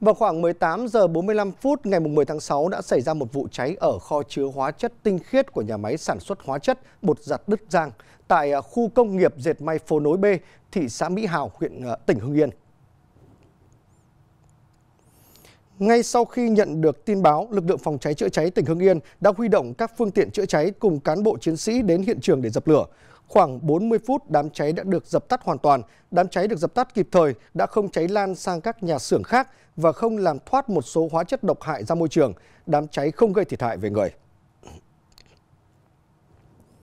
Vào khoảng 18 h 45 phút ngày 10 tháng 6 đã xảy ra một vụ cháy ở kho chứa hóa chất tinh khiết của nhà máy sản xuất hóa chất bột giặt Đức Giang tại à, khu công nghiệp dệt may phố nối B, thị xã Mỹ Hào, huyện à, tỉnh Hưng Yên. Ngay sau khi nhận được tin báo, lực lượng phòng cháy chữa cháy tỉnh Hưng Yên đã huy động các phương tiện chữa cháy cùng cán bộ chiến sĩ đến hiện trường để dập lửa. Khoảng 40 phút đám cháy đã được dập tắt hoàn toàn. Đám cháy được dập tắt kịp thời đã không cháy lan sang các nhà xưởng khác và không làm thoát một số hóa chất độc hại ra môi trường. Đám cháy không gây thiệt hại về người.